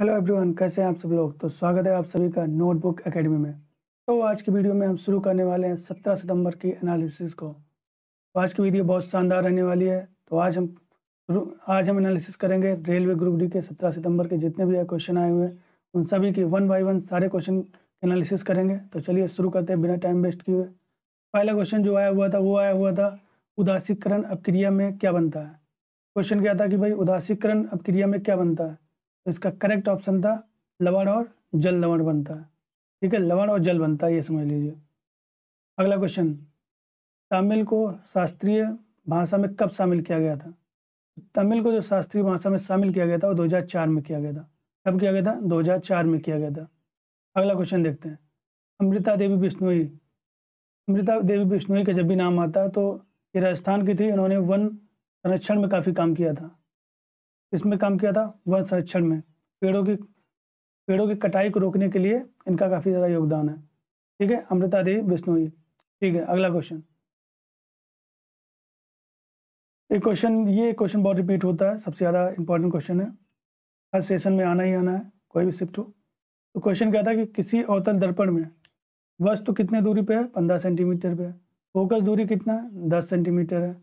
hello everyone कैसे हैं आप सब लोग तो स्वागत है आप सभी का नोटबुक एकेडमी में तो आज की वीडियो में हम शुरू करने वाले हैं 17 सितंबर की एनालिसिस को तो आज की वीडियो बहुत शानदार रहने वाली है तो आज हम आज हम एनालिसिस करेंगे रेलवे ग्रुप डी के 17 सितंबर के जितने भी क्वेश्चन आए हुए उन सभी के वन बाई वन सारे क्वेश्चन एनालिसिस करेंगे तो चलिए शुरू करते हैं बिना टाइम वेस्ट किए पहला क्वेश्चन जो आया हुआ था वो आया हुआ था उदासीकरण अपक्रिया में क्या बनता है क्वेश्चन क्या था कि भाई उदासीकरण अपक्रिया में क्या बनता है तो इसका करेक्ट ऑप्शन था लवण और जल लवण बनता है ठीक है लवण और जल बनता है ये समझ लीजिए अगला क्वेश्चन तमिल को शास्त्रीय भाषा में कब शामिल किया गया था तमिल को जो शास्त्रीय भाषा में शामिल किया गया था वो 2004 में किया गया था कब किया गया था 2004 में किया गया था अगला क्वेश्चन देखते हैं अमृता देवी बिश्नोई अमृता देवी बिश्नोई का जब भी नाम आता है तो ये राजस्थान की थी इन्होंने वन संरक्षण में काफ़ी काम किया था इसमें काम किया था वन संरक्षण में पेड़ों की पेड़ों की कटाई को रोकने के लिए इनका काफ़ी ज़्यादा योगदान है ठीक है अमृता देवी बिश्नोई ठीक है अगला क्वेश्चन एक क्वेश्चन ये क्वेश्चन बहुत रिपीट होता है सबसे ज़्यादा इंपॉर्टेंट क्वेश्चन है हर सेशन में आना ही आना है कोई भी शिफ्ट हो तो क्वेश्चन क्या था कि किसी अवतल दर्पण में वस्तु कितने दूरी पे है पंद्रह सेंटीमीटर पे है फोकस दूरी कितना है दस सेंटीमीटर है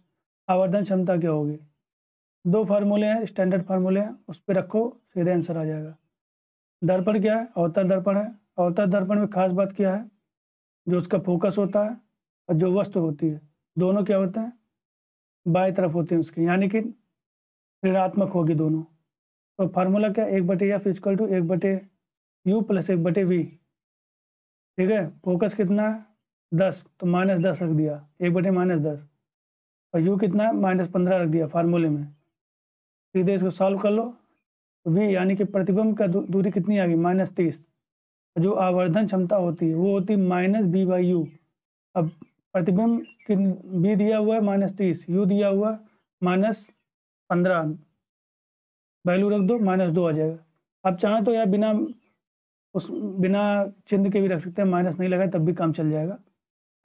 आवर्धन क्षमता क्या होगी दो फार्मूले हैं स्टैंडर्ड फार्मूले हैं उस पर रखो सीधे आंसर आ जाएगा दर्पण क्या है अवतर दर्पण है अवतर दर्पण में खास बात क्या है जो उसका फोकस होता है और जो वस्तु होती है दोनों क्या होते हैं बाई तरफ होते हैं उसके यानी कि ऋणात्मक होगी दोनों तो फार्मूला क्या एक बटे एफ इजकल टू एक बटे यू प्लस एक बटे वी ठीक है फोकस कितना है दस तो माइनस दस रख दिया एक बटे माइनस दस और यू कितना है माइनस पंद्रह रख दिया फार्मूले में सीधे इसको सॉल्व कर लो वी यानी कि प्रतिबिंब का दूरी कितनी आ गई माइनस तीस जो आवर्धन क्षमता होती है वो होती है माइनस बी बाई यू अब प्रतिबिंब बी दिया हुआ है माइनस तीस यू दिया हुआ है माइनस पंद्रह वैल्यू रख दो माइनस दो आ जाएगा आप चाहें तो या बिना उस बिना चिन्ह के भी रख सकते हैं माइनस नहीं लगा तब भी काम चल जाएगा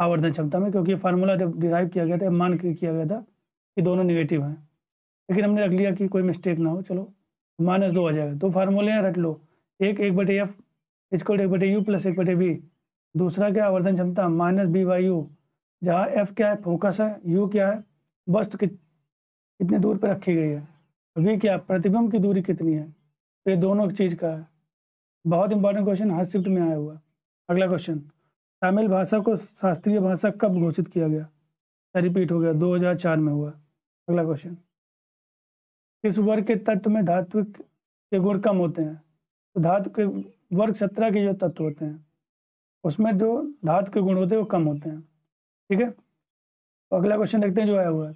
आवर्धन क्षमता में क्योंकि ये फार्मूला जब डिराइव किया गया था मान के किया गया था कि दोनों निगेटिव हैं लेकिन हमने रख लिया कि कोई मिस्टेक ना हो चलो माइनस दो आ जाएगा दो फार्मूले हैं रट लो एक एक बटे एफ इजकोल एक बटे यू प्लस एक बटे बी दूसरा क्या आवर्धन क्षमता माइनस बी वाई यू जहाँ एफ क्या है फोकस है यू क्या है वस्तु तो कि, कितने दूर पर रखी गई है वी क्या प्रतिबिंब की दूरी कितनी है तो ये दोनों चीज़ का है बहुत इंपॉर्टेंट क्वेश्चन हर शिफ्ट में आया हुआ अगला क्वेश्चन तमिल भाषा को शास्त्रीय भाषा कब घोषित किया गया रिपीट हो गया 2004 में हुआ अगला क्वेश्चन इस वर्ग के तत्व में धात्विक के गुण कम होते हैं तो धातु के वर्ग सत्रह के जो तत्व होते हैं उसमें जो धातु के गुण होते हैं वो कम होते हैं ठीक है तो अगला क्वेश्चन देखते हैं जो आया हुआ है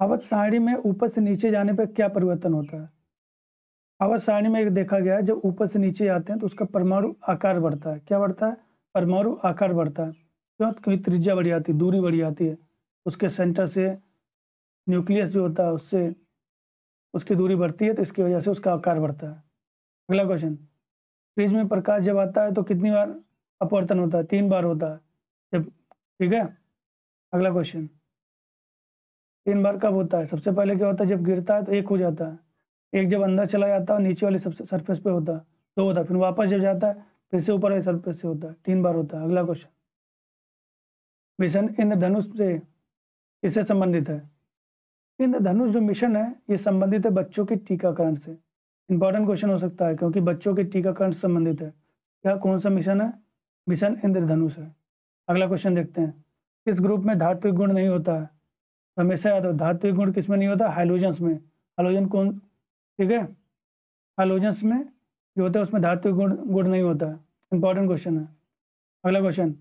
अवध सारणी में ऊपर से नीचे जाने पर क्या परिवर्तन होता है अवध साड़ी में एक देखा गया है जब ऊपर से नीचे जाते हैं तो उसका परमाणु आकार बढ़ता है क्या बढ़ता है परमाणु आकार बढ़ता है क्यों क्योंकि त्रिज्या बढ़ी जाती है दूरी बढ़ जाती है उसके सेंटर से न्यूक्लियस जो होता है उससे उसकी दूरी बढ़ती है तो इसकी वजह से उसका आकार बढ़ता है अगला क्वेश्चन फ्रिज में प्रकाश जब आता है तो कितनी बार अपवर्तन होता है तीन बार होता है जब ठीक है अगला क्वेश्चन तीन बार कब होता है सबसे पहले क्या होता है जब गिरता है तो एक हो जाता है एक जब अंदर चला जाता है नीचे वाली सबसे सरफेस पे होता है दो होता है फिर वापस जब जाता है फिर से ऊपर वाली सरफेस से होता है तीन बार होता है अगला क्वेश्चन मिशन इंद्रधनुष से किससे संबंधित है इंद्रधनुष धनुष जो मिशन है ये संबंधित है बच्चों के टीकाकरण से इंपॉर्टेंट क्वेश्चन हो सकता है क्योंकि बच्चों के टीकाकरण से संबंधित है क्या कौन सा मिशन है मिशन इंद्रधनुष है अगला क्वेश्चन देखते हैं किस ग्रुप में धात्विक गुण नहीं होता है हमेशा याद हो धात्विक गुण किस में नहीं होता हाइलोजन्स में हाइलोजन कौन ठीक है हाइलोजन्स में जो होता है उसमें धात्विक गुण गुण नहीं होता है इंपॉर्टेंट क्वेश्चन है अगला क्वेश्चन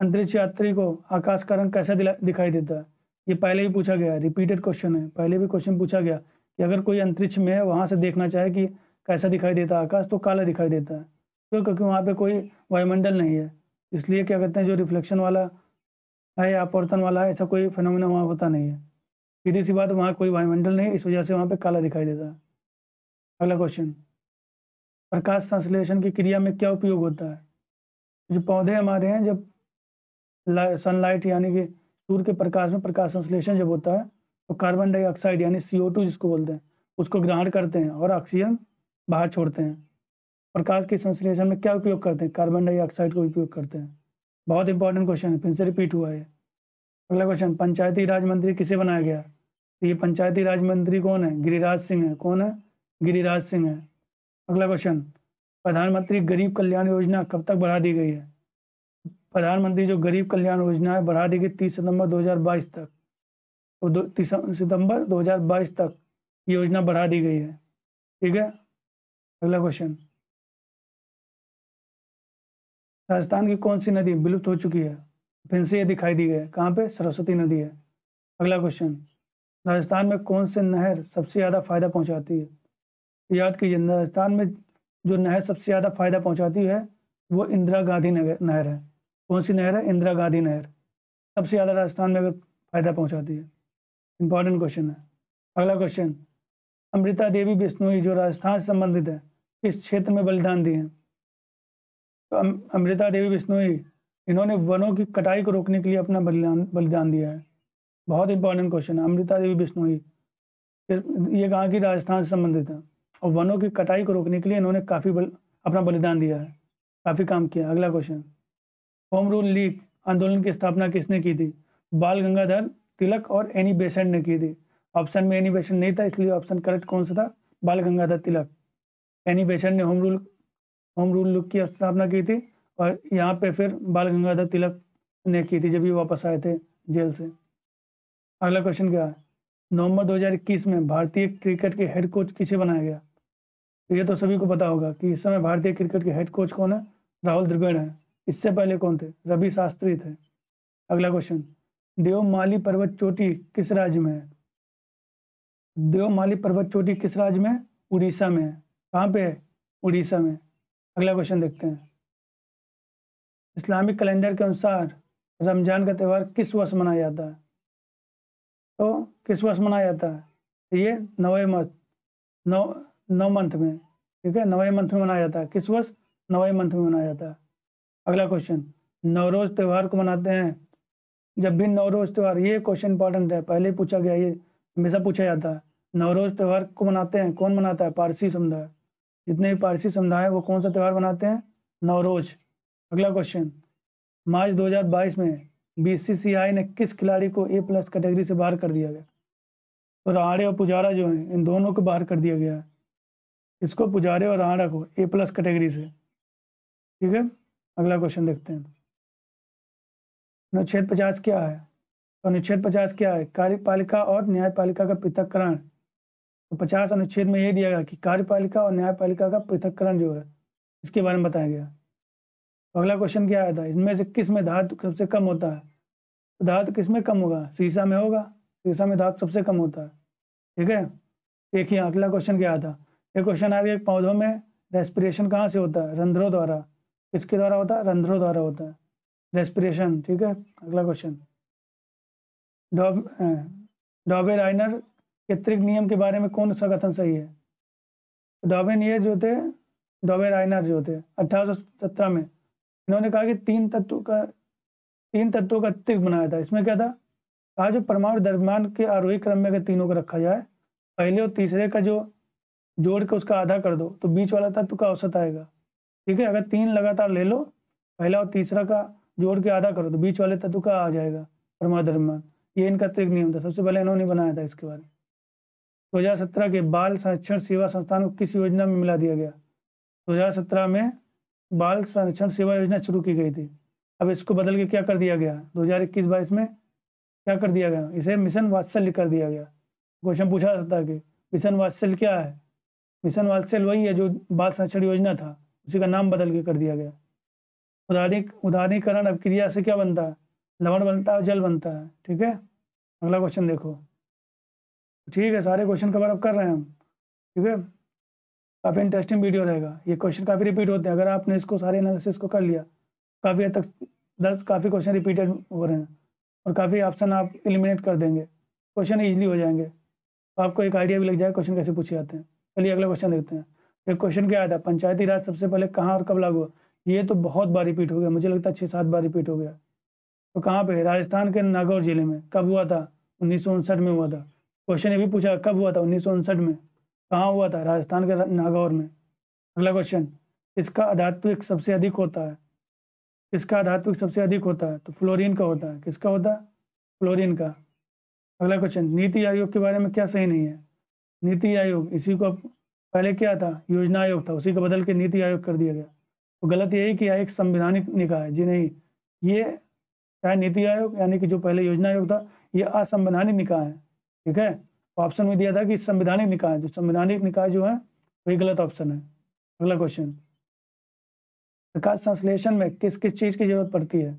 अंतरिक्ष यात्री को आकाश का रंग कैसा दिखाई देता है ये पहले भी पूछा गया रिपीटेड क्वेश्चन है पहले भी क्वेश्चन पूछा गया कि अगर कोई अंतरिक्ष में है वहाँ से देखना चाहे कि कैसा दिखाई देता है आकाश तो काला दिखाई देता है क्यों क्योंकि वहाँ पे कोई वायुमंडल नहीं है इसलिए क्या कहते हैं जो रिफ्लेक्शन वाला है या अपवर्तन वाला है ऐसा कोई फिनोमिना वहाँ होता नहीं है सीधी सी बात वहाँ कोई वायुमंडल नहीं इस वजह से वहाँ पर काला दिखाई देता है अगला क्वेश्चन प्रकाश संश्लेषण की क्रिया में क्या उपयोग होता है जो पौधे हमारे हैं जब सनलाइट यानी कि सूर्य के प्रकाश में प्रकाश संश्लेषण जब होता है तो कार्बन डाइऑक्साइड यानी सी जिसको बोलते हैं उसको ग्रहण करते हैं और ऑक्सीजन बाहर छोड़ते हैं प्रकाश के संश्लेषण में क्या उपयोग करते हैं कार्बन डाइऑक्साइड को उपयोग करते हैं बहुत इंपॉर्टेंट क्वेश्चन है फिर से रिपीट हुआ है अगला क्वेश्चन पंचायती राज मंत्री किसे बनाया गया तो ये पंचायती राज मंत्री कौन है गिरिराज सिंह है कौन है गिरिराज सिंह है अगला क्वेश्चन प्रधानमंत्री गरीब कल्याण योजना कब तक बढ़ा दी गई है प्रधानमंत्री जो गरीब कल्याण योजना है बढ़ा दी गई तीस सितंबर 2022 तक तो दो तीस सितंबर 2022 तक ये योजना बढ़ा दी गई है ठीक है अगला क्वेश्चन राजस्थान की कौन सी नदी विलुप्त हो चुकी है फिर से ये दिखाई दी है कहाँ पे सरस्वती नदी है अगला क्वेश्चन राजस्थान में कौन से नहर सबसे ज़्यादा फायदा पहुँचाती है याद कीजिए राजस्थान में जो नहर सबसे ज़्यादा फायदा पहुँचाती है वो इंदिरा गांधी नहर है कौन सी नहर है इंदिरा गांधी नहर सबसे ज़्यादा राजस्थान में अगर फायदा पहुंचाती है इंपॉर्टेंट क्वेश्चन है अगला क्वेश्चन अमृता देवी बिश्नोई जो राजस्थान से संबंधित है किस क्षेत्र में बलिदान दिए हैं तो अमृता देवी बिश्नोई इन्होंने वनों की कटाई को रोकने के लिए अपना बलिदान बलिदान दिया है बहुत इंपॉर्टेंट क्वेश्चन है अमृता देवी बिश्नोई ये कहाँ की राजस्थान से संबंधित है और वनों की कटाई को रोकने के लिए इन्होंने काफ़ी बल, अपना बलिदान दिया है काफ़ी काम किया अगला क्वेश्चन होम रूल लीग आंदोलन की स्थापना किसने की थी बाल गंगाधर तिलक और एनी बेसेंट ने की थी ऑप्शन में एनी बेसेंट नहीं था इसलिए ऑप्शन करेक्ट कौन सा था बाल गंगाधर तिलक एनी बेसेंट ने home rule home rule league की स्थापना की थी और यहाँ पे फिर बाल गंगाधर तिलक ने की थी जब ये वापस आए थे जेल से अगला क्वेश्चन क्या है नवंबर 2021 में भारतीय क्रिकेट के हेड कोच किसे बनाया गया ये तो सभी को पता होगा कि इस समय भारतीय क्रिकेट के हेड कोच कौन है राहुल द्रविड़ है इससे पहले कौन थे रवि शास्त्री थे अगला क्वेश्चन देवमाली पर्वत चोटी किस राज्य में है देवमाली पर्वत चोटी किस राज्य में उड़ीसा में है कहाँ पे है उड़ीसा में अगला क्वेश्चन देखते हैं इस्लामिक कैलेंडर के अनुसार रमज़ान का त्यौहार किस वर्ष मनाया जाता है तो किस वर्ष मनाया जाता है तो ये नवे मंथ नौ नौ मंथ में ठीक है नवे मंथ में मनाया जाता है किस वर्ष नवे मंथ में मनाया जाता है अगला क्वेश्चन नवरोज त्यौहार को मनाते हैं जब भी नवरोज त्यौहार ये क्वेश्चन इंपॉर्टेंट है पहले पूछा गया ये हमेशा पूछा जाता है नवरोज त्यौहार को मनाते हैं कौन मनाता है पारसी समुदाय जितने भी पारसी समुदाय वो कौन सा त्यौहार मनाते हैं नवरोज अगला क्वेश्चन मार्च 2022 में बी ने किस खिलाड़ी को ए प्लस कैटेगरी से बाहर कर दिया गया तो रहाड़े और पुजारा जो हैं इन दोनों को बाहर कर दिया गया है इसको पुजारे और रहाड़ा को ए प्लस कैटेगरी से ठीक है अगला क्वेश्चन देखते हैं अनुच्छेद पचास क्या है तो अनुच्छेद पचास क्या है कार्यपालिका और न्यायपालिका का पृथककरण तो पचास अनुच्छेद में यह दिया गया कि कार्यपालिका और न्यायपालिका का पृथककरण जो है इसके बारे में बताया गया तो अगला क्वेश्चन क्या आया था इसमें से किस में धातु सबसे कम होता है तो धातु किस में कम होगा शीशा में होगा शीशा में धातु सबसे कम होता है ठीक है देखिए अगला क्वेश्चन क्या आया था एक क्वेश्चन आ गया पौधों में रेस्पिरेशन कहाँ से होता है रंध्रों द्वारा किसके द्वारा होता है रंध्रों द्वारा होता है रेस्पिरेशन ठीक है अगला क्वेश्चन डॉबे राइनर के त्रिक नियम के बारे में कौन सा कथन सही है डॉबे नियर जो थे डॉबे राइनर जो थे अठारह में इन्होंने कहा कि तीन तत्वों का तीन तत्वों का त्रिक बनाया था इसमें क्या था कहा जो परमाणु दरमान के आरोही क्रम में अगर तीनों को रखा जाए पहले और तीसरे का जो जोड़ के उसका आधा कर दो तो बीच वाला तत्व का औसत आएगा ठीक है अगर तीन लगातार ले लो पहला और तीसरा का जोड़ के आधा करो तो बीच वाले तत्व का आ जाएगा परमाधर्मान ये इनका त्रिक नियम था सबसे पहले इन्होंने बनाया था इसके बारे में दो हज़ार सत्रह के बाल संरक्षण सेवा संस्थान को किस योजना में मिला दिया गया दो हज़ार सत्रह में बाल संरक्षण सेवा योजना शुरू की गई थी अब इसको बदल के क्या कर दिया गया दो हज़ार इक्कीस बाईस में क्या कर दिया गया इसे मिशन वात्सल्य कर दिया गया क्वेश्चन पूछा जाता है कि मिशन वात्सल्य क्या है मिशन वात्सल्य वही है जो बाल संरक्षण योजना था उसी का नाम बदल के कर दिया गया उदाहरण उदाहरणीकरण क्रिया से क्या बनता है लवण बनता है और जल बनता है ठीक है अगला क्वेश्चन देखो ठीक है सारे क्वेश्चन कवर अप कर रहे हैं हम ठीक है काफ़ी इंटरेस्टिंग वीडियो रहेगा ये क्वेश्चन काफ़ी रिपीट होते हैं अगर आपने इसको सारे एनालिसिस को कर लिया काफ़ी हद तक दस काफ़ी क्वेश्चन रिपीटेड हो रहे हैं और काफ़ी ऑप्शन आप एलिमिनेट कर देंगे क्वेश्चन ईजिली हो जाएंगे तो आपको एक आइडिया भी लग जाए क्वेश्चन कैसे पूछे जाते हैं चलिए अगला क्वेश्चन देखते हैं फिर क्वेश्चन क्या आया था पंचायती राज सबसे पहले कहाँ और कब लागू हुआ ये तो बहुत बार रिपीट हो गया मुझे लगता है छः सात बार रिपीट हो गया तो कहाँ पे राजस्थान के नागौर जिले में कब हुआ था उन्नीस में हुआ था क्वेश्चन ये भी पूछा कब हुआ था उन्नीस में कहाँ हुआ था राजस्थान के नागौर में अगला क्वेश्चन इसका अधात्विक सबसे अधिक होता है इसका अधात्विक सबसे अधिक होता है तो फ्लोरिन का होता है किसका होता है फ्लोरिन का अगला क्वेश्चन नीति आयोग के बारे में क्या सही नहीं है नीति आयोग इसी को आप पहले क्या था योजना आयोग था उसी को बदल के नीति आयोग कर दिया गया तो गलत यही किया एक संवैधानिक निकाय है जी नहीं ये चाहे नीति आयोग यानी कि जो पहले योजना आयोग था ये असंवैधानिक निकाय है ठीक है ऑप्शन तो में दिया था कि संवैधानिक निकाय जो तो संवैधानिक निकाय जो है वही गलत ऑप्शन है अगला क्वेश्चन प्रकाश संश्लेषण में किस किस चीज़ की जरूरत पड़ती है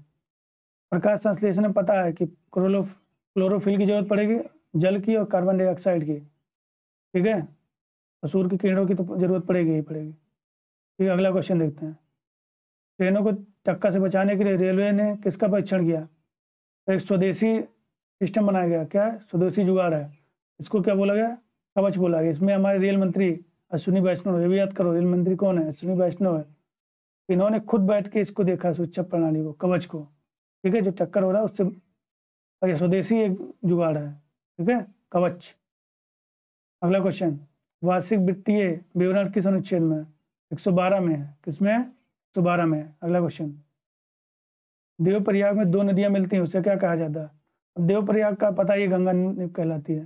प्रकाश संश्लेषण में पता है कि क्लोरोफिल की जरूरत पड़ेगी जल की और कार्बन डाइऑक्साइड की ठीक है सूर्य की किरणों की तो जरूरत पड़ेगी ही पड़ेगी ठीक है अगला क्वेश्चन देखते हैं ट्रेनों को टक्का से बचाने के लिए रेलवे ने किसका परीक्षण किया एक स्वदेशी सिस्टम बनाया गया क्या है स्वदेशी जुगाड़ है इसको क्या बोला गया कवच बोला गया इसमें हमारे रेल मंत्री अश्विनी वैष्णव ये भी याद करो रेल मंत्री कौन है अश्विनी वैष्णव है इन्होंने खुद बैठ के इसको देखा सुरक्षा प्रणाली को कवच को ठीक है जो टक्कर हो रहा है उससे स्वदेशी एक जुगाड़ है ठीक है कवच अगला क्वेश्चन वार्षिक वित्तीय विवरण किस अनुच्छेद में 112 में है किसमें एक सौ में अगला क्वेश्चन देवप्रयाग में दो नदियां मिलती हैं उसे क्या कहा जाता है देवप्रयाग का पता ही गंगा कहलाती है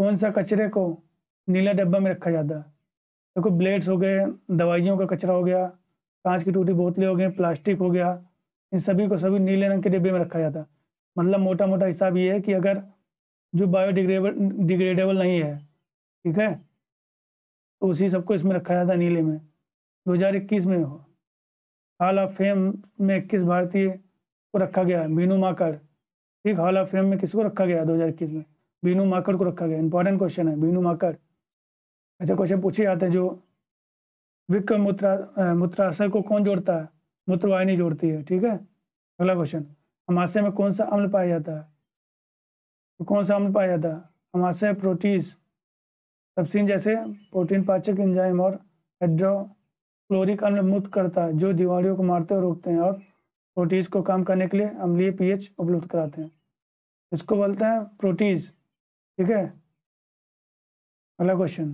कौन सा कचरे को नीला डब्बा में रखा जाता है देखो तो ब्लेड्स हो गए दवाइयों का कचरा हो गया कांच की टूटी बोतलें हो गई प्लास्टिक हो गया इन सभी को सभी नीले रंग के डिब्बे में रखा जाता मतलब मोटा मोटा हिसाब ये है कि अगर जो बायोडिग्रेबल डिग्रेडेबल नहीं है ठीक है तो उसी सबको इसमें रखा जाता नीले में 2021 में हो हॉल ऑफ फेम में इक्कीस भारतीय को रखा गया बीनू माकड़ ठीक हॉल ऑफ फेम में किसको रखा गया 2021 में बीनू माकड़ को रखा गया इंपॉर्टेंट क्वेश्चन है बीनू माकड़ अच्छा क्वेश्चन पूछे जाते हैं जो विक्रम मूत्रा मूत्राशय को कौन जोड़ता है मूत्रवाहिनी जोड़ती है ठीक है अगला क्वेश्चन हमासे में कौन सा अम्ल पाया जाता है तो कौन सा अम्ल पाया जाता है हमाशय प्रोटीज सबसिन जैसे प्रोटीन पाचक इंजाइम और हाइड्रोक्लोरिक अम्ल मुक्त करता है जो दीवालियों को मारते और रोकते हैं और प्रोटीज को काम करने के लिए अम्लीय पीएच उपलब्ध कराते हैं इसको बोलते हैं प्रोटीज ठीक है अगला क्वेश्चन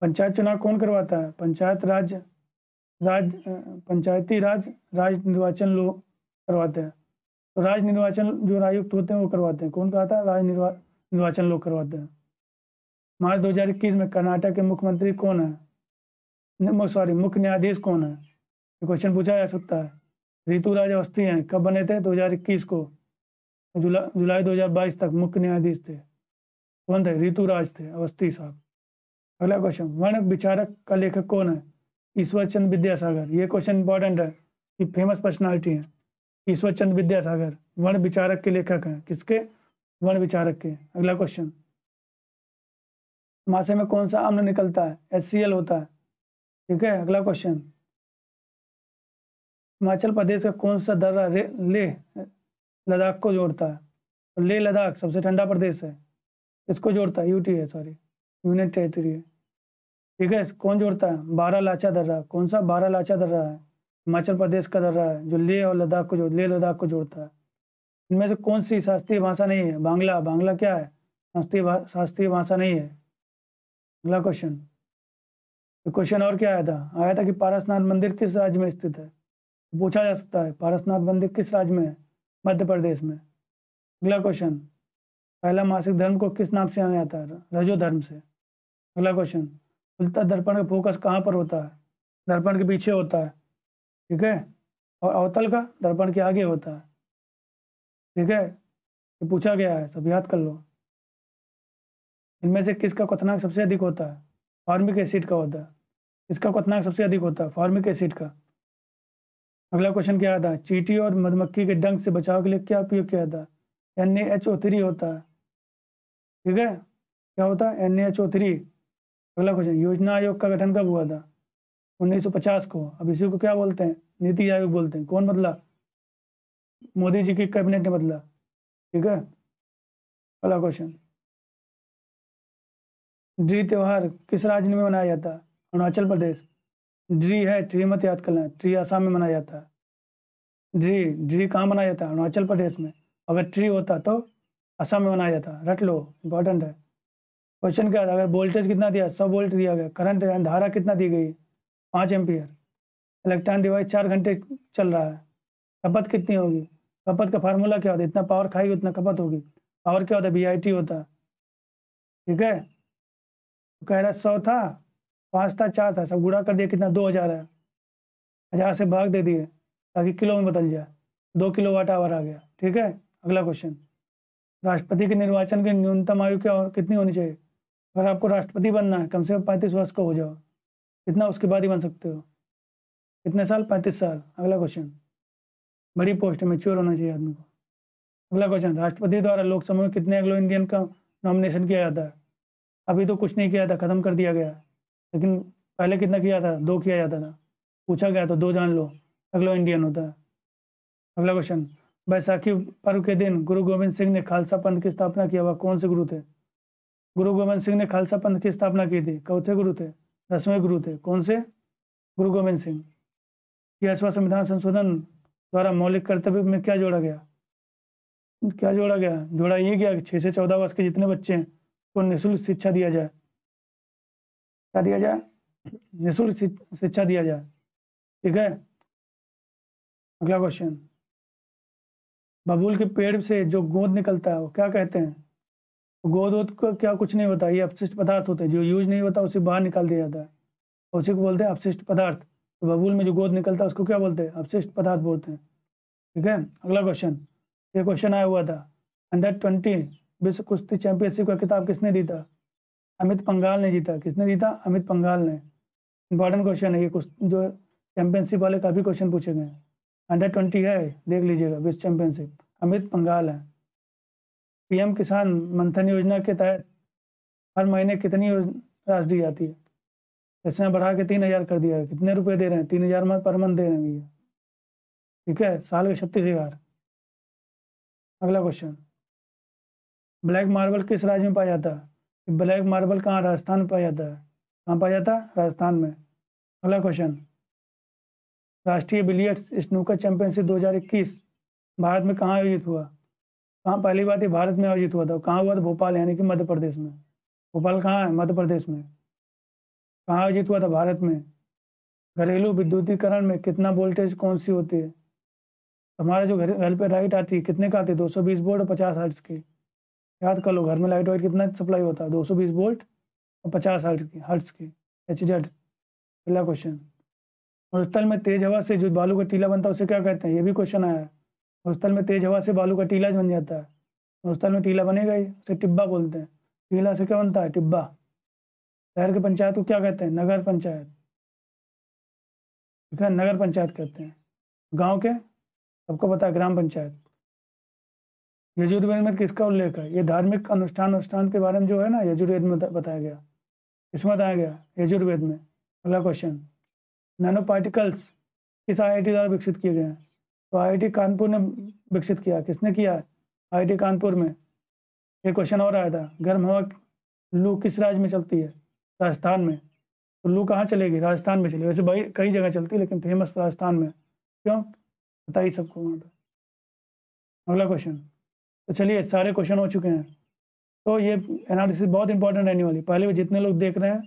पंचायत चुनाव कौन करवाता है पंचायत राज राज पंचायती राज राज निर्वाचन लोग करवाते हैं राज्य निर्वाचन जो आयुक्त होते हैं वो करवाते हैं कौन करवाता है राज्य निर्वा, निर्वाचन लोग करवाते हैं मार्च 2021 में कर्नाटक के मुख्यमंत्री कौन है सॉरी मुख्य न्यायाधीश कौन है ये क्वेश्चन पूछा जा सकता है ऋतु राज अवस्थी हैं कब बने थे 2021 को जुला, जुलाई 2022 तक मुख्य न्यायाधीश थे कौन थे ऋतु राज थे अवस्थी साहब अगला क्वेश्चन वर्ण विचारक का लेखक कौन है ईश्वर चंद विद्यासागर ये क्वेश्चन इंपॉर्टेंट है कि फेमस पर्सनैलिटी है ईश्वर चंद्र विद्यासागर वर्ण विचारक के लेखक हैं किसके वर्ण विचारक के अगला क्वेश्चन मासे में कौन सा अम्ल निकलता है एस होता है ठीक है अगला क्वेश्चन हिमाचल प्रदेश का कौन सा दर्रा ले लद्दाख को जोड़ता है तो ले लद्दाख सबसे ठंडा प्रदेश है इसको जोड़ता है यूटी है सॉरी यूनियन टेरेटरी है ठीक है कौन जोड़ता है बारह लाचा दर्रा कौन सा बारह लाचा दर्रा है हिमाचल प्रदेश का दर्रा है जो लेह और लद्दाख को जोड़ लेह लद्दाख को जोड़ता है इनमें से कौन सी शास्त्रीय भाषा नहीं है बांग्ला बांग्ला क्या है शास्त्रीय शास्त्रीय भाषा नहीं है अगला क्वेश्चन तो क्वेश्चन और क्या आया था आया था कि पारसनाथ मंदिर किस राज्य में स्थित है तो पूछा जा सकता है पारसनाथ मंदिर किस राज्य में है मध्य प्रदेश में अगला क्वेश्चन पहला मासिक धर्म को किस नाम से जाना जाता है रजो धर्म से अगला क्वेश्चन उल्टा दर्पण का फोकस कहाँ पर होता है दर्पण के पीछे होता है ठीक है और अवतल का दर्पण के आगे होता है ठीक है ये पूछा गया है सब याद कर लो इनमें से किसका क्वनांक सबसे अधिक होता है फॉर्मिक एसिड का होता है इसका क्वनांक सबसे अधिक होता है फॉर्मिक एसिड का अगला क्वेश्चन क्या आता है चीटी और मधुमक्खी के डंक से बचाव के लिए क्या उपयोग किया जाता है एन एच ओ थ्री होता है ठीक है क्या होता है एन एच ओ थ्री अगला क्वेश्चन योजना आयोग का गठन कब हुआ था 1950 को अब इसी को क्या बोलते हैं नीति आयोग बोलते हैं कौन बदला मोदी जी की कैबिनेट ने बदला ठीक है अगला क्वेश्चन ड्री त्यौहार किस राज्य में मनाया जाता है अरुणाचल प्रदेश ड्री है ट्री मत याद करना ट्री आसाम में मनाया जाता है ड्री ड्री कहाँ मनाया जाता है अरुणाचल प्रदेश में अगर ट्री होता तो आसाम में मनाया जाता रट लो इंपॉर्टेंट है क्वेश्चन क्या था अगर वोल्टेज कितना दिया सौ वोल्ट दिया गया करंट धारा कितना दी गई पाँच एम्पियर इलेक्ट्रॉन डिवाइस चार घंटे चल रहा है खपत कितनी होगी खपत का फार्मूला क्या होता है इतना पावर खाएगी उतना खपत होगी पावर क्या होता है बी आई टी होता है ठीक है तो कह रहा सौ था पाँच था चार था सब गुड़ा कर दिया कितना दो हज़ार है हज़ार से भाग दे दिए ताकि किलो में बदल जाए दो किलो वाट आवर आ गया ठीक है अगला क्वेश्चन राष्ट्रपति के निर्वाचन की न्यूनतम आयु क्या कितनी होनी चाहिए अगर आपको राष्ट्रपति बनना है कम से कम पैंतीस वर्ष का हो जाओ इतना उसके बाद ही बन सकते हो कितने साल पैंतीस साल अगला क्वेश्चन बड़ी पोस्ट है मेच्योर होना चाहिए आदमी को अगला क्वेश्चन राष्ट्रपति द्वारा लोकसभा में कितने अगलो इंडियन का नॉमिनेशन किया जाता है अभी तो कुछ नहीं किया था खत्म कर दिया गया लेकिन पहले कितना किया था दो किया जाता था पूछा गया तो दो जान लो अगलो इंडियन होता है अगला क्वेश्चन बैसाखी पर्व के दिन गुरु गोविंद सिंह ने खालसा पंथ की स्थापना किया हुआ कौन से गुरु थे गुरु गोविंद सिंह ने खालसा पंथ की स्थापना की थी कौथे गुरु थे दसवें गुरु थे कौन से गुरु गोविंद सिंह छियासवा संविधान संशोधन द्वारा मौलिक कर्तव्य में क्या जोड़ा गया क्या जोड़ा गया जोड़ा ये गया छह से चौदह वर्ष के जितने बच्चे हैं तो निःशुल्क शिक्षा दिया जाए क्या दिया जाए निःशुल्क शिक्षा दिया जाए ठीक है अगला क्वेश्चन बबूल के पेड़ से जो गोंद निकलता है वो क्या कहते हैं गोद का क्या कुछ नहीं होता ये अपशिष्ट पदार्थ होते हैं जो यूज नहीं होता उसे बाहर निकाल दिया जाता है उसी को बोलते हैं अपशिष्ट पदार्थ तो बबूल में जो गोद निकलता है उसको क्या बोलते हैं अपशिष्ट पदार्थ बोलते हैं ठीक है अगला क्वेश्चन ये क्वेश्चन आया हुआ था अंडर ट्वेंटी विश्व कुश्ती चैंपियनशिप का किताब किसने जीता अमित पंगाल ने जीता किसने जीता अमित पंगाल ने इंपॉर्टेंट क्वेश्चन है ये जो चैंपियनशिप वाले काफ़ी क्वेश्चन पूछे गए अंडर ट्वेंटी है देख लीजिएगा विश्व चैंपियनशिप अमित पंगाल है पीएम किसान मंथन योजना के तहत हर महीने कितनी राशि दी जाती है इसने बढ़ा के तीन हज़ार कर दिया है कितने रुपए दे रहे हैं तीन हज़ार पर मंथ दे रहे हैं भैया ठीक है साल के छत्तीस हज़ार अगला क्वेश्चन ब्लैक मार्बल किस राज्य में पाया जाता है ब्लैक मार्बल कहाँ राजस्थान में पाया जाता है कहाँ पाया जाता है राजस्थान में अगला क्वेश्चन राष्ट्रीय बिलियर्ड्स स्नूकर चैंपियनशिप दो भारत में कहाँ आयोजित हुआ कहाँ पहली बात ये भारत में आयोजित हुआ था कहाँ हुआ था भोपाल यानी कि मध्य प्रदेश में भोपाल कहाँ है मध्य प्रदेश में कहाँ आयोजित हुआ था भारत में घरेलू विद्युतीकरण में कितना वोल्टेज कौन सी होती है हमारे जो घर घर पर लाइट आती है कितने का आती है 220 वोल्ट और 50 हर्ट्ज की याद कर लो घर में लाइट वाइट कितना सप्लाई होता है 220 वोल्ट और 50 हर्ट्ज की हर्ट्ज की एच जेड पहला क्वेश्चन और स्थल में तेज हवा से जो बालू का टीला बनता है उसे क्या कहते हैं ये भी क्वेश्चन आया है उस तल में तेज हवा से बालू का टीला बन जाता है उस तल में टीला बनेगा ही उसे टिब्बा बोलते हैं टीला से क्या बनता है टिब्बा शहर के पंचायत को क्या कहते हैं नगर पंचायत ठीक है नगर पंचायत कहते हैं गांव के सबको पता है ग्राम पंचायत यजुर्वेद में किसका उल्लेख है ये धार्मिक अनुष्ठान अनुष्ठान के बारे में जो है ना यजुर्वेद में बताया गया इसमें बताया गया यजुर्वेद में अगला क्वेश्चन नैनो पार्टिकल्स किस आई द्वारा विकसित किए गए हैं तो आई कानपुर ने विकसित किया किसने किया आई कानपुर में ये क्वेश्चन और आया था गर्म हवा लू किस राज्य में चलती है राजस्थान में तो लू कहाँ चलेगी राजस्थान में चलेगी वैसे भाई कई जगह चलती है लेकिन फेमस राजस्थान में क्यों बताइए सबको वहाँ पर अगला क्वेश्चन तो चलिए सारे क्वेश्चन हो चुके हैं तो ये एनालिसिस बहुत इंपॉर्टेंट रहने वाली पहले भी जितने लोग देख रहे हैं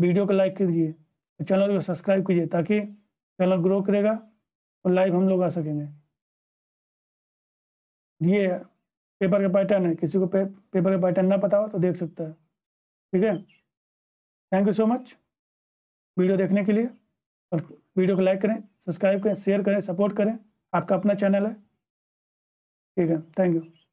वीडियो को लाइक कीजिए चैनल को सब्सक्राइब कीजिए ताकि चैनल ग्रो करेगा और लाइव हम लोग आ सकेंगे ये पेपर का पैटर्न है किसी को पे, पेपर का पैटर्न ना पता हो तो देख सकता है ठीक है thank you so much video देखने के लिए और वीडियो को लाइक करें सब्सक्राइब करें शेयर करें सपोर्ट करें आपका अपना चैनल है ठीक है थैंक यू